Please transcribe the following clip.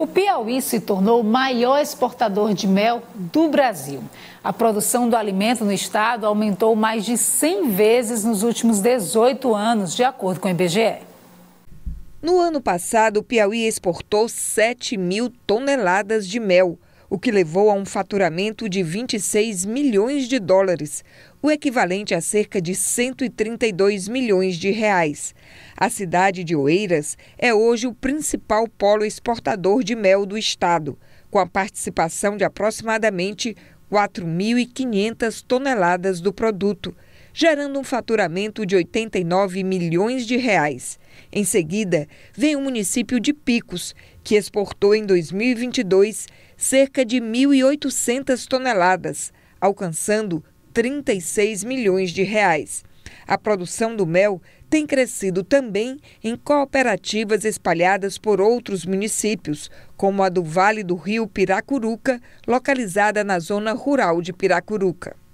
O Piauí se tornou o maior exportador de mel do Brasil. A produção do alimento no estado aumentou mais de 100 vezes nos últimos 18 anos, de acordo com o IBGE. No ano passado, o Piauí exportou 7 mil toneladas de mel, o que levou a um faturamento de 26 milhões de dólares, o equivalente a cerca de 132 milhões de reais. A cidade de Oeiras é hoje o principal polo exportador de mel do estado, com a participação de aproximadamente 4.500 toneladas do produto gerando um faturamento de 89 milhões de reais. Em seguida, vem o município de Picos, que exportou em 2022 cerca de 1.800 toneladas, alcançando 36 milhões de reais. A produção do mel tem crescido também em cooperativas espalhadas por outros municípios, como a do Vale do Rio Piracuruca, localizada na zona rural de Piracuruca.